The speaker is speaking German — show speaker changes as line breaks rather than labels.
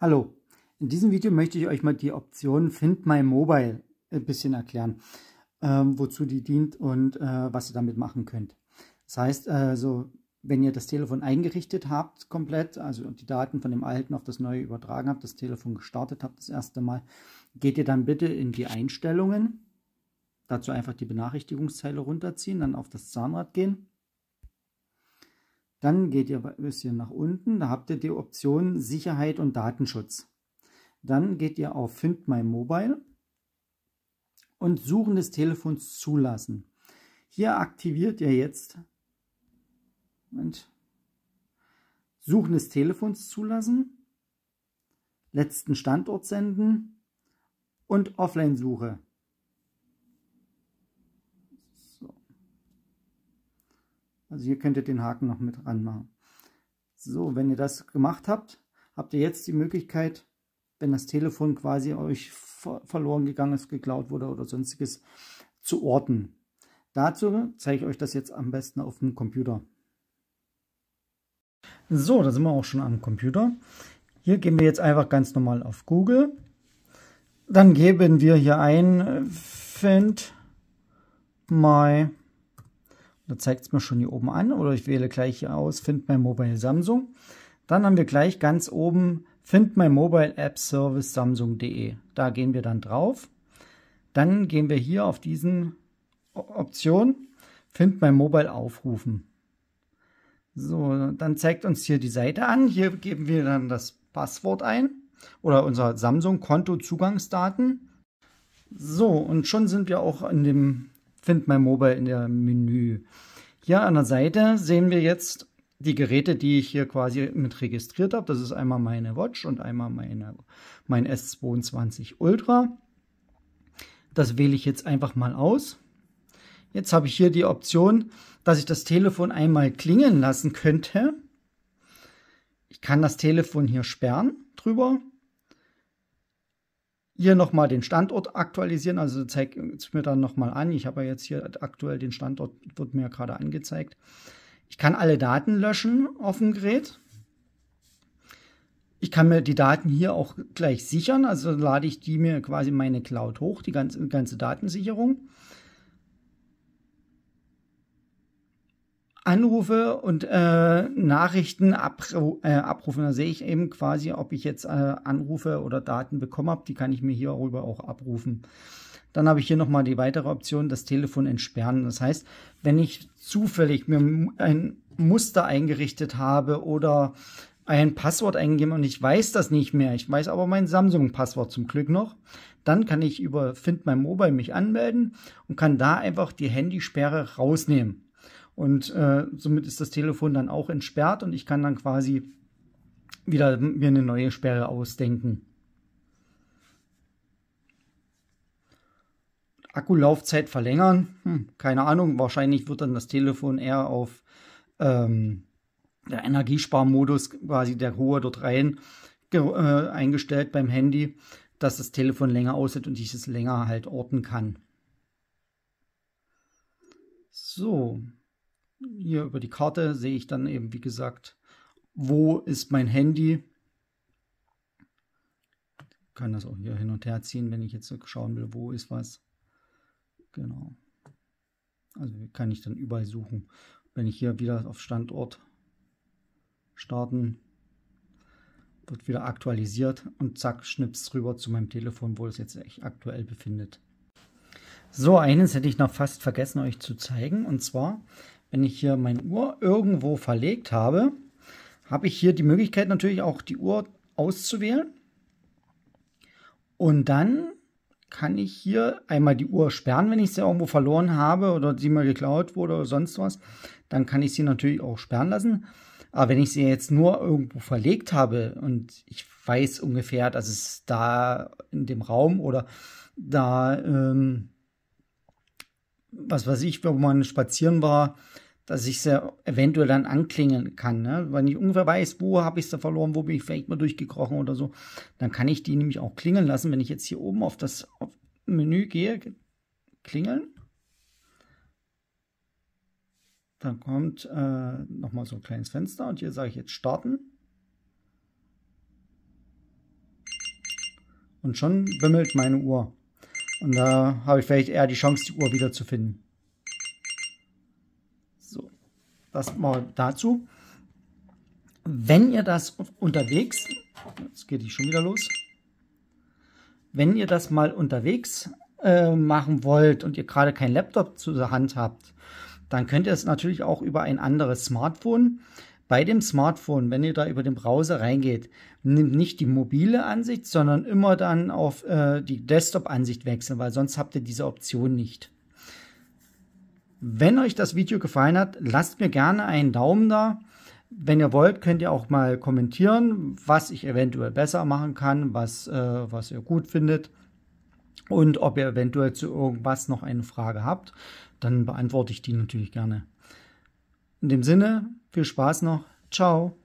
Hallo, in diesem Video möchte ich euch mal die Option Find My Mobile ein bisschen erklären, ähm, wozu die dient und äh, was ihr damit machen könnt. Das heißt also, wenn ihr das Telefon eingerichtet habt komplett, also die Daten von dem alten auf das neue übertragen habt, das Telefon gestartet habt das erste Mal, geht ihr dann bitte in die Einstellungen, dazu einfach die Benachrichtigungszeile runterziehen, dann auf das Zahnrad gehen dann geht ihr ein bisschen nach unten, da habt ihr die Option Sicherheit und Datenschutz. Dann geht ihr auf Find My Mobile und Suchen des Telefons zulassen. Hier aktiviert ihr jetzt Moment, Suchen des Telefons zulassen, letzten Standort senden und Offline-Suche. Also hier könnt ihr den Haken noch mit ranmachen. So, wenn ihr das gemacht habt, habt ihr jetzt die Möglichkeit, wenn das Telefon quasi euch verloren gegangen ist, geklaut wurde oder sonstiges, zu orten. Dazu zeige ich euch das jetzt am besten auf dem Computer. So, da sind wir auch schon am Computer. Hier gehen wir jetzt einfach ganz normal auf Google. Dann geben wir hier ein, äh, find my da zeigt es mir schon hier oben an oder ich wähle gleich hier aus, Find My Mobile Samsung. Dann haben wir gleich ganz oben Find My Mobile App Service Samsung.de. Da gehen wir dann drauf. Dann gehen wir hier auf diesen Option Find My Mobile aufrufen. So, dann zeigt uns hier die Seite an. Hier geben wir dann das Passwort ein oder unser Samsung-Konto-Zugangsdaten. So, und schon sind wir auch in dem Find My Mobile in der Menü. Hier an der Seite sehen wir jetzt die Geräte, die ich hier quasi mit registriert habe. Das ist einmal meine Watch und einmal meine, mein S22 Ultra. Das wähle ich jetzt einfach mal aus. Jetzt habe ich hier die Option, dass ich das Telefon einmal klingeln lassen könnte. Ich kann das Telefon hier sperren drüber hier nochmal den Standort aktualisieren. Also zeigt es mir dann nochmal an. Ich habe ja jetzt hier aktuell den Standort, wird mir gerade angezeigt. Ich kann alle Daten löschen auf dem Gerät. Ich kann mir die Daten hier auch gleich sichern, also lade ich die mir quasi meine Cloud hoch, die ganze, ganze Datensicherung. Anrufe und äh, Nachrichten abru äh, abrufen. Da sehe ich eben quasi, ob ich jetzt äh, Anrufe oder Daten bekommen habe. Die kann ich mir hierüber auch abrufen. Dann habe ich hier nochmal die weitere Option, das Telefon entsperren. Das heißt, wenn ich zufällig mir ein Muster eingerichtet habe oder ein Passwort eingeben und ich weiß das nicht mehr, ich weiß aber mein Samsung-Passwort zum Glück noch, dann kann ich über Find My Mobile mich anmelden und kann da einfach die Handysperre rausnehmen. Und äh, somit ist das Telefon dann auch entsperrt und ich kann dann quasi wieder mir eine neue Sperre ausdenken. Akkulaufzeit verlängern, hm, keine Ahnung, wahrscheinlich wird dann das Telefon eher auf ähm, der Energiesparmodus, quasi der hohe dort rein, äh, eingestellt beim Handy, dass das Telefon länger aussieht und ich es länger halt orten kann. So, hier über die Karte sehe ich dann eben, wie gesagt, wo ist mein Handy. Ich kann das auch hier hin und her ziehen, wenn ich jetzt schauen will, wo ist was. Genau. Also kann ich dann überall suchen. Wenn ich hier wieder auf Standort starten, wird wieder aktualisiert und zack, schnips rüber zu meinem Telefon, wo es jetzt echt aktuell befindet. So, eines hätte ich noch fast vergessen euch zu zeigen. Und zwar, wenn ich hier meine Uhr irgendwo verlegt habe, habe ich hier die Möglichkeit natürlich auch die Uhr auszuwählen. Und dann kann ich hier einmal die Uhr sperren, wenn ich sie irgendwo verloren habe oder sie mal geklaut wurde oder sonst was. Dann kann ich sie natürlich auch sperren lassen. Aber wenn ich sie jetzt nur irgendwo verlegt habe und ich weiß ungefähr, dass es da in dem Raum oder da, ähm, was weiß ich, wo man spazieren war, dass ich sie eventuell dann anklingen kann. Ne? Wenn ich ungefähr weiß, wo habe ich sie verloren, wo bin ich vielleicht mal durchgekrochen oder so, dann kann ich die nämlich auch klingeln lassen. Wenn ich jetzt hier oben auf das Menü gehe, klingeln, dann kommt äh, nochmal so ein kleines Fenster und hier sage ich jetzt starten. Und schon bimmelt meine Uhr. Und da habe ich vielleicht eher die Chance, die Uhr wiederzufinden. Das mal dazu. Wenn ihr das unterwegs, jetzt geht die schon wieder los, wenn ihr das mal unterwegs äh, machen wollt und ihr gerade keinen Laptop zur Hand habt, dann könnt ihr es natürlich auch über ein anderes Smartphone. Bei dem Smartphone, wenn ihr da über den Browser reingeht, nimmt nicht die mobile Ansicht, sondern immer dann auf äh, die Desktop-Ansicht wechseln, weil sonst habt ihr diese Option nicht. Wenn euch das Video gefallen hat, lasst mir gerne einen Daumen da. Wenn ihr wollt, könnt ihr auch mal kommentieren, was ich eventuell besser machen kann, was, äh, was ihr gut findet und ob ihr eventuell zu irgendwas noch eine Frage habt. Dann beantworte ich die natürlich gerne. In dem Sinne, viel Spaß noch. Ciao.